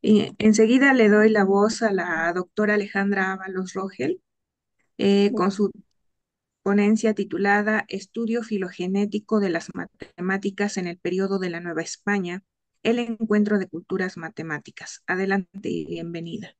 Y enseguida le doy la voz a la doctora Alejandra Ábalos Rogel eh, con su ponencia titulada Estudio filogenético de las matemáticas en el periodo de la Nueva España, el encuentro de culturas matemáticas. Adelante y bienvenida.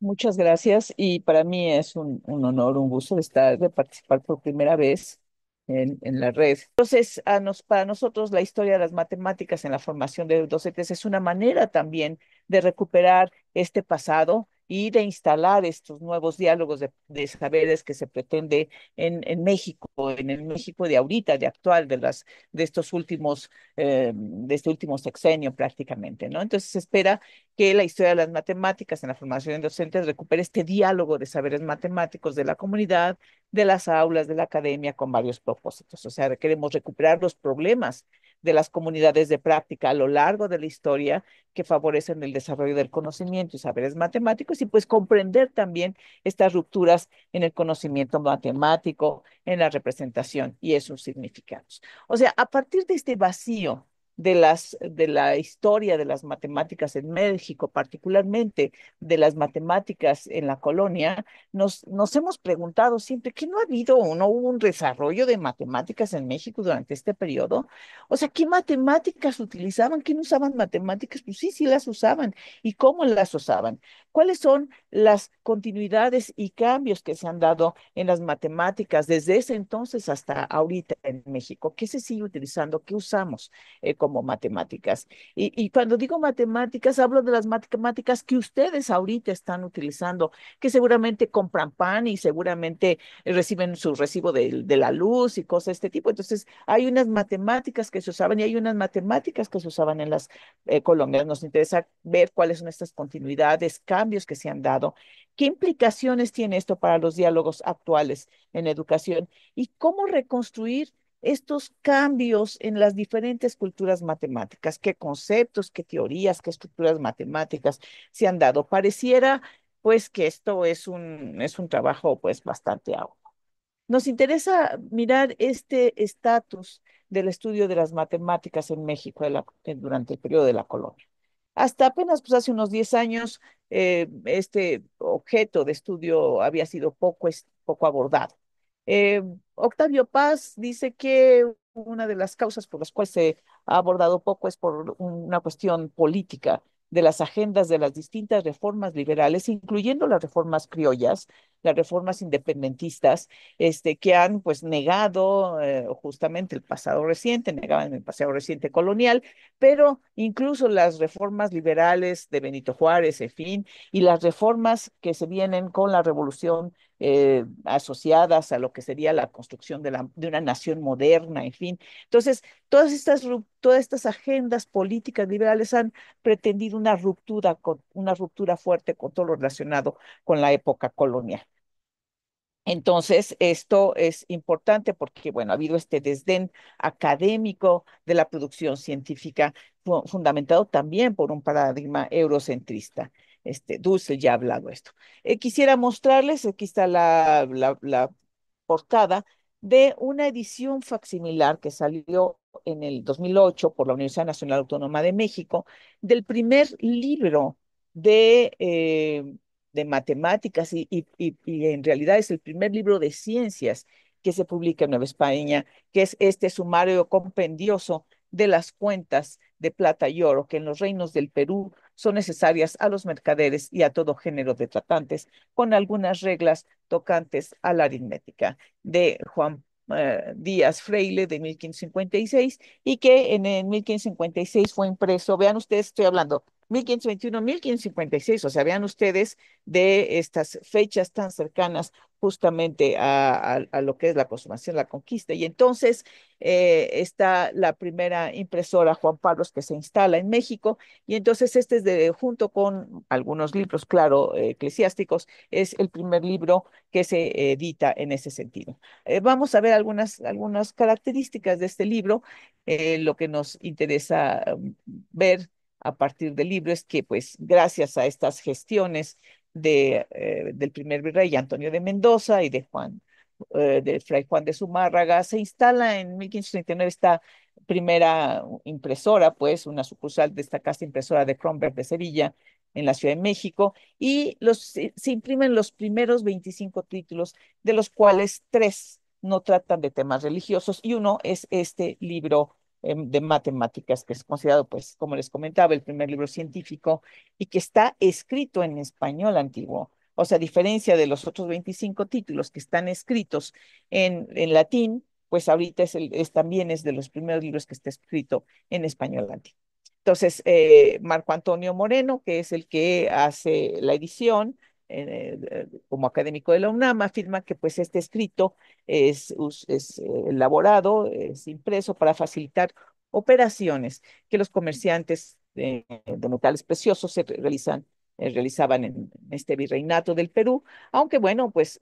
Muchas gracias y para mí es un, honor, un gusto estar, de participar por primera vez en, la red. Entonces, a nos, para nosotros la historia de las matemáticas en la formación de docentes es una manera también de recuperar este pasado, y de instalar estos nuevos diálogos de, saberes que se pretende en, en, México, en el México de ahorita, de actual, de, las, de estos últimos, eh, de este último sexenio prácticamente, ¿no? Entonces se espera que la historia de las matemáticas en la formación de docentes recupere este diálogo de saberes matemáticos de la comunidad, de las aulas, de la academia, con varios propósitos. O sea, queremos recuperar los problemas de las comunidades de práctica a lo largo de la historia que favorecen el desarrollo del conocimiento y saberes matemáticos y pues comprender también estas rupturas en el conocimiento matemático, en la representación y esos significados. O sea, a partir de este vacío de, las, de la historia de las matemáticas en México, particularmente de las matemáticas en la colonia, nos, nos hemos preguntado siempre que no ha habido o no hubo un desarrollo de matemáticas en México durante este periodo. O sea, ¿qué matemáticas utilizaban? ¿Quién usaban matemáticas? Pues sí, sí las usaban. ¿Y cómo las usaban? cuáles son las continuidades y cambios que se han dado en las matemáticas desde ese entonces hasta ahorita en México, qué se sigue utilizando, qué usamos eh, como matemáticas. Y, cuando digo matemáticas, hablo de las matemáticas que ustedes ahorita están utilizando, que seguramente compran pan y seguramente reciben su recibo de, la luz y cosas de este tipo. Entonces, hay unas matemáticas que se usaban y hay unas matemáticas que se usaban en las eh, colonias. Nos interesa ver cuáles son estas continuidades, cambios cambios que se han dado, qué implicaciones tiene esto para los diálogos actuales en educación y cómo reconstruir estos cambios en las diferentes culturas matemáticas, qué conceptos, qué teorías, qué estructuras matemáticas se han dado. Pareciera pues que esto es un, es un trabajo pues bastante arduo. Nos interesa mirar este estatus del estudio de las matemáticas en México durante el periodo de la colonia. Hasta apenas, pues hace unos 10 años, eh, este objeto de estudio había sido poco, poco abordado. Eh, Octavio Paz dice que una de las causas por las cuales se ha abordado poco es por una cuestión política de las agendas de las distintas reformas liberales, incluyendo las reformas criollas, las reformas independentistas, este, que han pues negado eh, justamente el pasado reciente, negaban el pasado reciente colonial, pero incluso las reformas liberales de Benito Juárez, en fin, y las reformas que se vienen con la revolución eh, asociadas a lo que sería la construcción de, la, de, una nación moderna, en fin. Entonces, todas estas, todas estas agendas políticas liberales han pretendido una ruptura, con, una ruptura fuerte con todo lo relacionado con la época colonial. Entonces, esto es importante porque, bueno, ha habido este desdén académico de la producción científica fundamentado también por un paradigma eurocentrista. Este, Dulce ya ha hablado esto. Eh, quisiera mostrarles, aquí está la, portada de una edición facsimilar que salió en el 2008 por la Universidad Nacional Autónoma de México del primer libro de eh, de matemáticas y, y, y, en realidad es el primer libro de ciencias que se publica en Nueva España, que es este sumario compendioso de las cuentas de plata y oro que en los reinos del Perú son necesarias a los mercaderes y a todo género de tratantes, con algunas reglas tocantes a la aritmética, de Juan eh, Díaz Freile de 1556 y que en, en 1556 fue impreso, vean ustedes, estoy hablando 1521, 1556. O sea, vean ustedes de estas fechas tan cercanas justamente a, lo que es la consumación, la conquista. Y entonces eh, está la primera impresora Juan Pablos que se instala en México. Y entonces este es junto con algunos libros, claro, eclesiásticos, es el primer libro que se edita en ese sentido. Eh, vamos a ver algunas, algunas características de este libro. Eh, lo que nos interesa mm, ver a partir de libros que pues gracias a estas gestiones de, eh, del primer virrey Antonio de Mendoza y de Juan, eh, del Fray Juan de Zumárraga, se instala en 1539 esta primera impresora, pues una sucursal de esta casa impresora de Cromberg de Sevilla en la Ciudad de México y los, se imprimen los primeros 25 títulos, de los cuales tres no tratan de temas religiosos y uno es este libro Em, de matemáticas, que es considerado, pues, como les comentaba, el primer libro científico y que está escrito en español antiguo. O sea, a diferencia de los otros 25 títulos que están escritos en, latín, pues ahorita es, también es de los primeros libros que está escrito en español antiguo. Entonces, eh, Marco Antonio Moreno, que es el que hace la edición, eh, como académico de la UNAM, afirma que pues este escrito es, eh, elaborado, es impreso para facilitar operaciones que los comerciantes de, metales preciosos se realizan eh, realizaban en este virreinato del Perú, aunque bueno, pues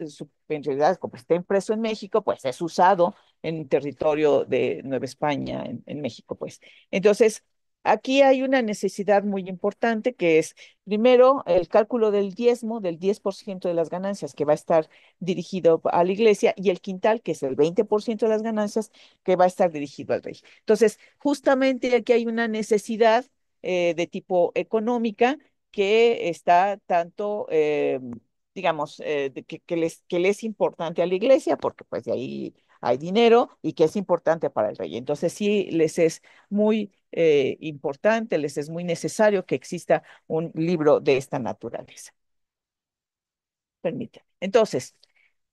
en realidad como está impreso en México, pues es usado en territorio de Nueva España, en, en México, pues. Entonces, Aquí hay una necesidad muy importante que es, primero, el cálculo del diezmo, del 10% de las ganancias que va a estar dirigido a la iglesia y el quintal, que es el 20% de las ganancias que va a estar dirigido al rey. Entonces, justamente aquí hay una necesidad eh, de tipo económica que está tanto... Eh, digamos, eh, que, les, es importante a la iglesia, porque pues de ahí hay dinero y que es importante para el rey. Entonces sí les es muy eh, importante, les es muy necesario que exista un libro de esta naturaleza. Permítanme. Entonces,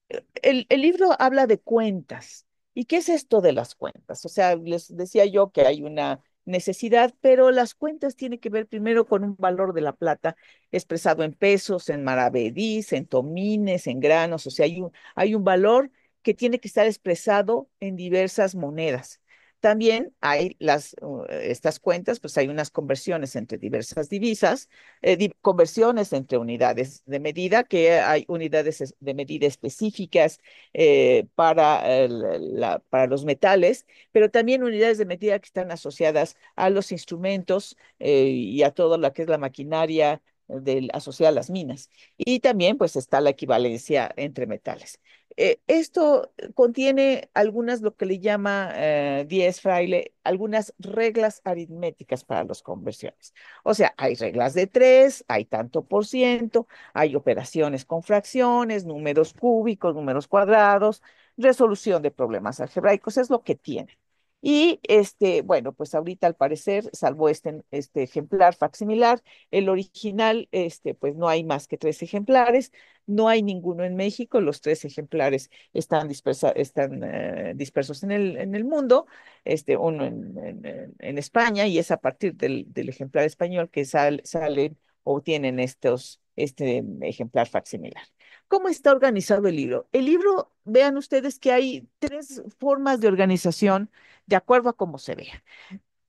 eh, el, el libro habla de cuentas. ¿Y qué es esto de las cuentas? O sea, les decía yo que hay una necesidad, pero las cuentas tienen que ver primero con un valor de la plata expresado en pesos, en maravedís, en tomines, en granos, o sea, hay un, hay un valor que tiene que estar expresado en diversas monedas. También hay las, uh, estas cuentas, pues hay unas conversiones entre diversas divisas, eh, conversiones entre unidades de medida, que hay unidades de medida específicas eh, para, la, para los metales, pero también unidades de medida que están asociadas a los instrumentos eh, y a todo lo que es la maquinaria, de asociada a las minas. Y también pues está la equivalencia entre metales. Eh, esto contiene algunas, lo que le llama eh, Diez Fraile, algunas reglas aritméticas para las conversiones. O sea, hay reglas de tres, hay tanto por ciento, hay operaciones con fracciones, números cúbicos, números cuadrados, resolución de problemas algebraicos, es lo que tiene. Y este, bueno, pues ahorita al parecer, salvo este, este ejemplar facsimilar, el original, este, pues no hay más que tres ejemplares, no hay ninguno en México, los tres ejemplares están, dispersa, están eh, dispersos en el, en el mundo, este, uno en, en, España, y es a partir del, ejemplar español que salen o tienen estos, este ejemplar facsimilar. ¿Cómo está organizado el libro? El libro, vean ustedes que hay tres formas de organización de acuerdo a cómo se vea.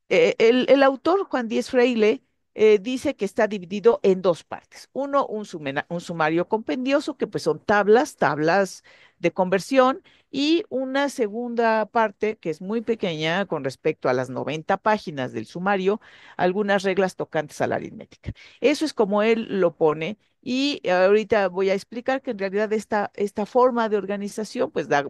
Eh, el, autor Juan Diez Freile eh, dice que está dividido en dos partes. Uno, un, un, sumario compendioso, que pues son tablas, tablas de conversión, y una segunda parte que es muy pequeña con respecto a las 90 páginas del sumario, algunas reglas tocantes a la aritmética. Eso es como él lo pone. Y ahorita voy a explicar que en realidad esta, esta forma de organización, pues da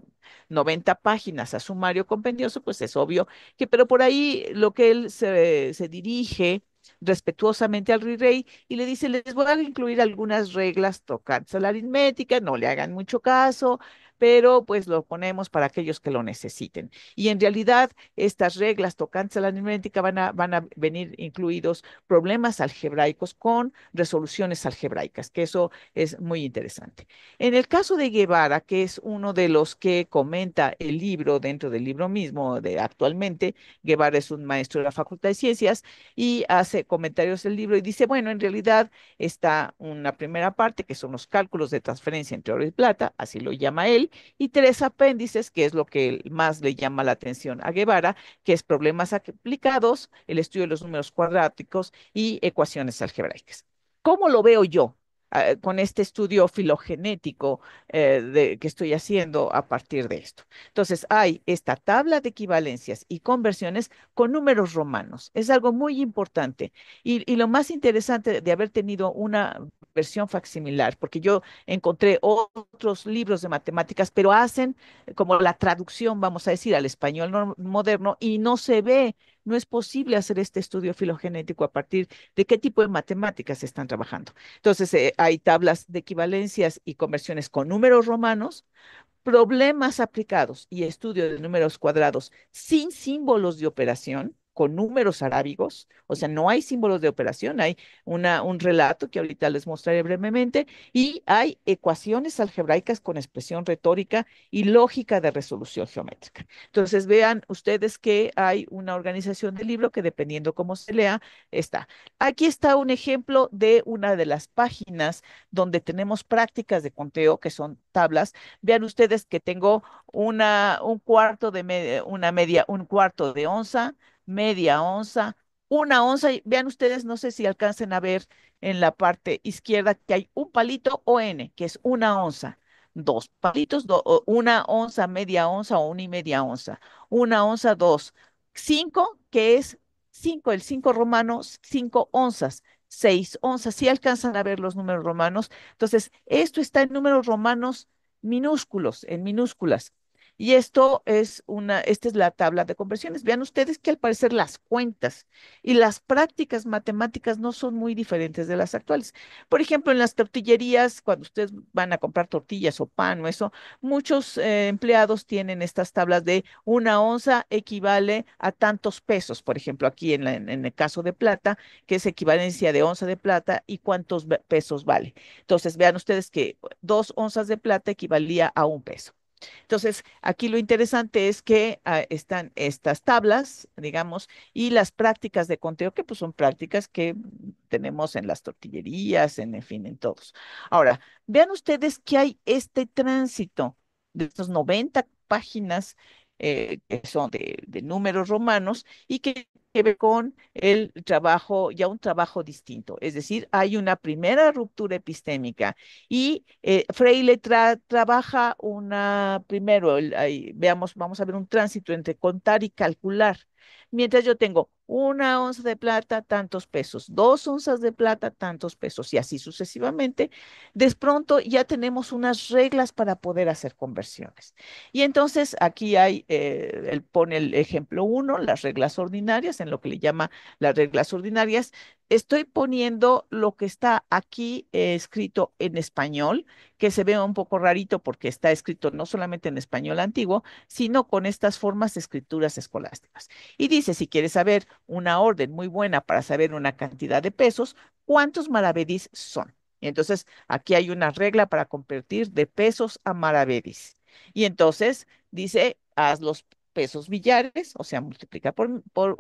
90 páginas a sumario compendioso, pues es obvio que, pero por ahí lo que él se, se dirige respetuosamente al rey y le dice, les voy a incluir algunas reglas tocantes a la aritmética, no le hagan mucho caso, pero pues lo ponemos para aquellos que lo necesiten. Y en realidad, estas reglas tocantes a la aritmética van a, van a venir incluidos problemas algebraicos con resoluciones algebraicas, que eso es muy interesante. En el caso de Guevara, que es uno de los que comenta el libro dentro del libro mismo de actualmente, Guevara es un maestro de la Facultad de Ciencias y hace comentarios del libro y dice, bueno, en realidad está una primera parte que son los cálculos de transferencia entre oro y plata, así lo llama él, y tres apéndices, que es lo que más le llama la atención a Guevara, que es problemas aplicados, el estudio de los números cuadráticos y ecuaciones algebraicas. ¿Cómo lo veo yo? Ah, eh, con este estudio filogenético eh, que estoy haciendo a partir de esto. Entonces, hay esta tabla de equivalencias y conversiones con números romanos. Es algo muy importante. Y, y lo más interesante de haber tenido una versión facsimilar, porque yo encontré otros libros de matemáticas, pero hacen eh, como la traducción, vamos a decir, al español moderno y no se ve no es posible hacer este estudio filogenético a partir de qué tipo de matemáticas están trabajando. Entonces, eh, hay tablas de equivalencias y conversiones con números romanos, problemas aplicados y estudio de números cuadrados sin símbolos de operación con números arábigos, o sea, no hay símbolos de operación, hay una, un relato que ahorita les mostraré brevemente, y hay ecuaciones algebraicas con expresión retórica y lógica de resolución geométrica. Entonces, vean ustedes que hay una organización del libro que dependiendo cómo se lea, está. Aquí está un ejemplo de una de las páginas donde tenemos prácticas de conteo, que son tablas. Vean ustedes que tengo una, un cuarto de una media, un cuarto de onza, media onza, una onza. Vean ustedes, no sé si alcancen a ver en la parte izquierda que hay un palito o N, que es una onza. Dos palitos, una onza, media onza o una y media onza. Una onza, dos. Cinco, que es cinco, el cinco romano, cinco onzas. seis onzas, si alcanzan a ver los números romanos. Entonces, esto está en números romanos minúsculos, en minúsculas. Y esto es una, esta es la tabla de conversiones. Vean ustedes que al parecer las cuentas y las prácticas matemáticas no son muy diferentes de las actuales. Por ejemplo, en las tortillerías, cuando ustedes van a comprar tortillas o pan o eso, muchos eh, empleados tienen estas tablas de una onza equivale a tantos pesos, por ejemplo, aquí en, en el caso de plata, que es equivalencia de onza de plata y cuántos pesos vale. Entonces, vean ustedes que dos onzas de plata equivalía a un peso. Entonces, aquí lo interesante es que ah, están estas tablas, digamos, y las prácticas de conteo, que pues son prácticas que tenemos en las tortillerías, en, fin, en todos. Ahora, vean ustedes que hay este tránsito de estas 90 páginas eh, que son de números romanos y que que ve con el trabajo, ya un trabajo distinto. Es decir, hay una primera ruptura epistémica y eh, Freile trabaja una, primero, veamos, vamos a ver un tránsito entre contar y calcular. Mientras yo tengo una onza de plata, tantos pesos, dos onzas de plata, tantos pesos, y así sucesivamente, de pronto ya tenemos unas reglas para poder hacer conversiones. Y entonces aquí hay, él eh, pone el ejemplo uno, las reglas ordinarias, en lo que le llama las reglas ordinarias, estoy poniendo lo que está aquí eh, escrito en español, que se ve un poco rarito porque está escrito no solamente en español antiguo, sino con estas formas de escrituras escolásticas. Y dice, si quieres saber una orden muy buena para saber una cantidad de pesos, ¿cuántos maravedís son? Y entonces aquí hay una regla para convertir de pesos a maravedís. Y entonces dice, haz los, pesos billares, o sea, multiplica por, por,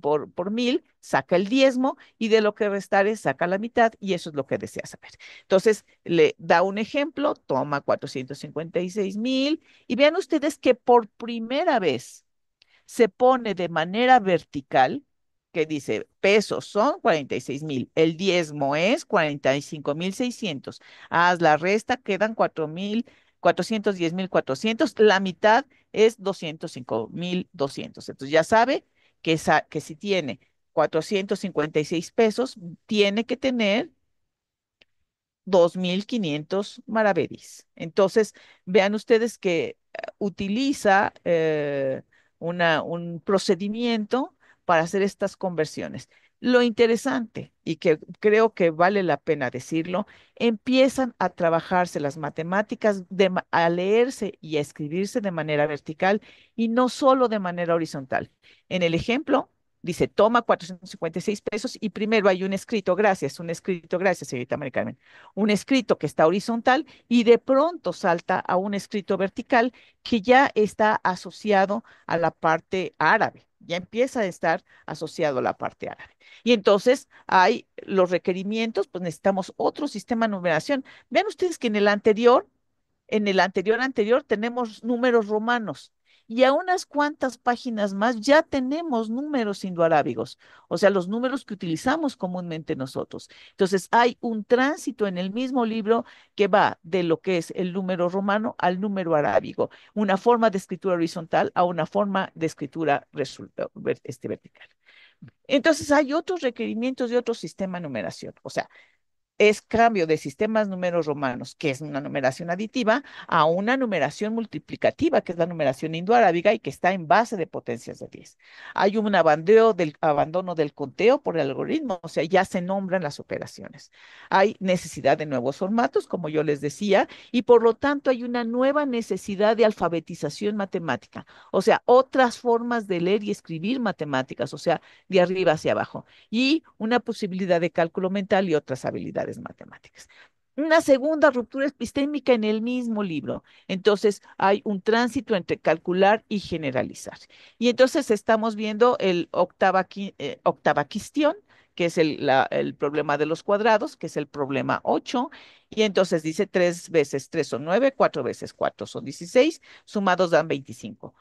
por, mil, saca el diezmo y de lo que es saca la mitad y eso es lo que desea saber. Entonces, le da un ejemplo, toma 456 mil y vean ustedes que por primera vez se pone de manera vertical, que dice pesos son 46 mil, el diezmo es 45,600, mil haz la resta, quedan 4 mil 410.400, la mitad es 205.200. Entonces ya sabe que, que si tiene 456 pesos, tiene que tener 2.500 maravedís Entonces, vean ustedes que eh, utiliza eh, una, un procedimiento para hacer estas conversiones. Lo interesante, y que creo que vale la pena decirlo, empiezan a trabajarse las matemáticas, a leerse y a escribirse de manera vertical y no solo de manera horizontal. En el ejemplo, dice, toma 456 pesos y primero hay un escrito, gracias, un escrito, gracias, señorita María Carmen, un escrito que está horizontal y de pronto salta a un escrito vertical que ya está asociado a la parte árabe ya empieza a estar asociado a la parte árabe. Y entonces hay los requerimientos, pues necesitamos otro sistema de numeración. Vean ustedes que en el anterior, en el anterior anterior tenemos números romanos y a unas cuantas páginas más ya tenemos números indoarábigos, o sea, los números que utilizamos comúnmente nosotros. Entonces, hay un tránsito en el mismo libro que va de lo que es el número romano al número arábigo, una forma de escritura horizontal a una forma de escritura este, vertical. Entonces, hay otros requerimientos de otro sistema de numeración, o sea, es cambio de sistemas números romanos, que es una numeración aditiva, a una numeración multiplicativa, que es la numeración indoarábiga y que está en base de potencias de 10. Hay un abandono del, abandono del conteo por el algoritmo, o sea, ya se nombran las operaciones. Hay necesidad de nuevos formatos, como yo les decía, y por lo tanto hay una nueva necesidad de alfabetización matemática, o sea, otras formas de leer y escribir matemáticas, o sea, de arriba hacia abajo, y una posibilidad de cálculo mental y otras habilidades matemáticas. Una segunda ruptura epistémica en el mismo libro. Entonces hay un tránsito entre calcular y generalizar. Y entonces estamos viendo el octava, eh, octava cuestión, que es el, el, problema de los cuadrados, que es el problema 8, y entonces dice 3 veces 3 son 9, 4 veces 4 son 16, sumados dan 25.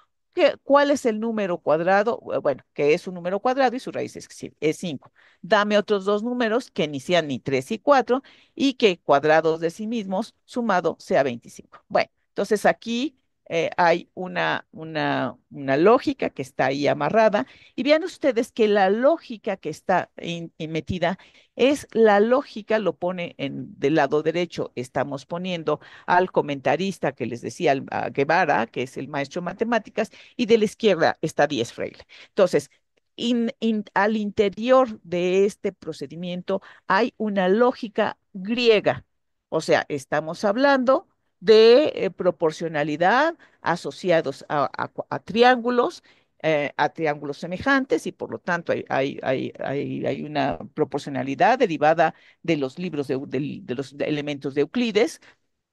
¿Cuál es el número cuadrado? Bueno, que es un número cuadrado y su raíz es 5. Dame otros dos números que ni sean ni 3 y 4 y que cuadrados de sí mismos sumado sea 25. Bueno, entonces aquí eh, hay una, una, una, lógica que está ahí amarrada. Y vean ustedes que la lógica que está metida es la lógica, lo pone en, del lado derecho, estamos poniendo al comentarista que les decía, Guevara, que es el maestro de matemáticas, y de la izquierda está diez Freire. Entonces, al interior de este procedimiento hay una lógica griega, o sea, estamos hablando de eh, proporcionalidad asociados a, triángulos, eh, a triángulos semejantes y por lo tanto hay, hay, una proporcionalidad derivada de los libros de, los elementos de Euclides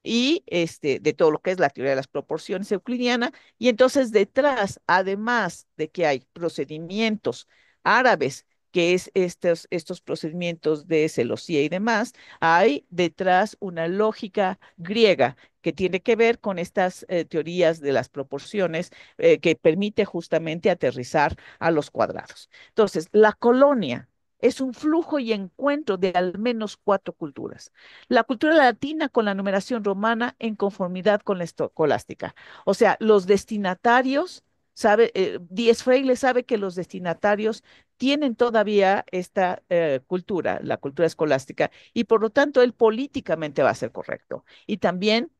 y este, de todo lo que es la teoría de las proporciones euclidiana. Y entonces detrás, además de que hay procedimientos árabes que es estos, estos procedimientos de celosía y demás, hay detrás una lógica griega que tiene que ver con estas eh, teorías de las proporciones eh, que permite justamente aterrizar a los cuadrados. Entonces, la colonia es un flujo y encuentro de al menos cuatro culturas. La cultura latina con la numeración romana en conformidad con la escolástica. O sea, los destinatarios sabe, eh, Freile sabe que los destinatarios tienen todavía esta eh, cultura, la cultura escolástica, y por lo tanto él políticamente va a ser correcto. Y también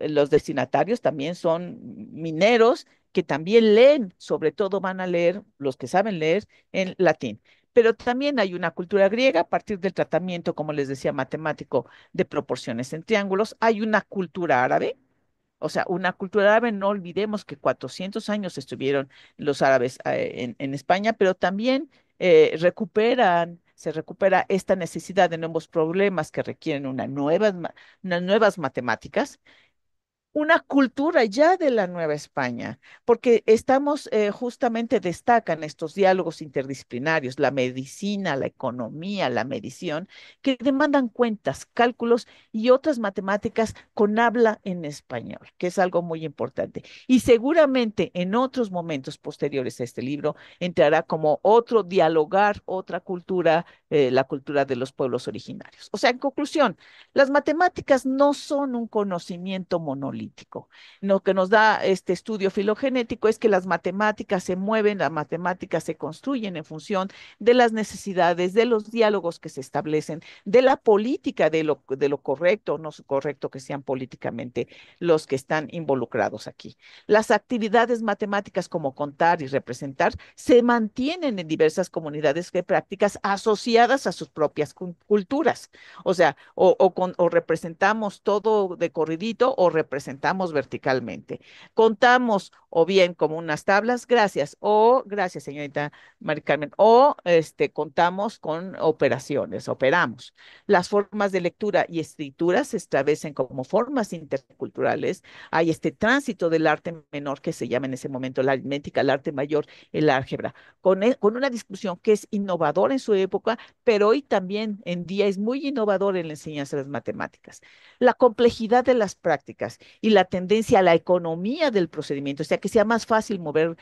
los destinatarios también son mineros que también leen, sobre todo van a leer los que saben leer en latín. Pero también hay una cultura griega a partir del tratamiento, como les decía, matemático de proporciones en triángulos. Hay una cultura árabe o sea, una cultura árabe, no olvidemos que 400 años estuvieron los árabes eh, en, España, pero también eh, recuperan, se recupera esta necesidad de nuevos problemas que requieren unas nuevas matemáticas una cultura ya de la Nueva España, porque estamos eh, justamente destacan estos diálogos interdisciplinarios, la medicina, la economía, la medición, que demandan cuentas, cálculos y otras matemáticas con habla en español, que es algo muy importante. Y seguramente en otros momentos posteriores a este libro entrará como otro dialogar, otra cultura, eh, la cultura de los pueblos originarios. O sea, en conclusión, las matemáticas no son un conocimiento monolítico lo que nos da este estudio filogenético es que las matemáticas se mueven, las matemáticas se construyen en función de las necesidades, de los diálogos que se establecen, de la política, de lo, correcto o no correcto que sean políticamente los que están involucrados aquí. Las actividades matemáticas como contar y representar se mantienen en diversas comunidades de prácticas asociadas a sus propias culturas. O sea, o, o representamos todo de corridito o representamos Contamos verticalmente. Contamos o bien como unas tablas, gracias, o gracias, señorita Maricarmen, o este, contamos con operaciones, operamos. Las formas de lectura y escritura se establecen como formas interculturales. Hay este tránsito del arte menor que se llama en ese momento la aritmética, el arte mayor, el álgebra, con, e, con una discusión que es innovadora en su época, pero hoy también en día es muy innovadora en la enseñanza de las matemáticas. La complejidad de las prácticas y la tendencia a la economía del procedimiento, o sea, que sea más fácil mover,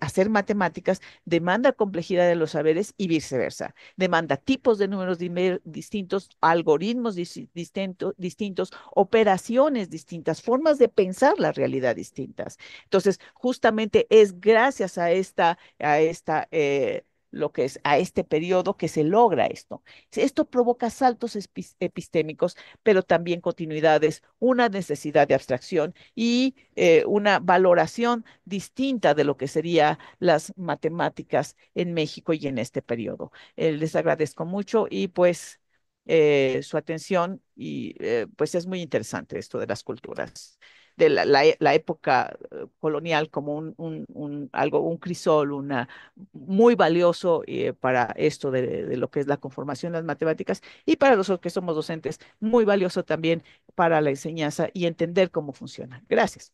hacer matemáticas, demanda complejidad de los saberes y viceversa. Demanda tipos de números distintos, algoritmos distintos, operaciones distintas, formas de pensar la realidad distintas. Entonces, justamente es gracias a esta, a esta eh, lo que es a este periodo que se logra esto. Esto provoca saltos epistémicos, pero también continuidades, una necesidad de abstracción y eh, una valoración distinta de lo que serían las matemáticas en México y en este periodo. Eh, les agradezco mucho y pues eh, su atención y pues es muy interesante esto de las culturas de la, la, época eh, colonial como un, un, algo, un crisol, una, muy valioso eh, para esto de, de, lo que es la conformación de las matemáticas y para nosotros que somos docentes, muy valioso también para la enseñanza y entender cómo funciona. Gracias.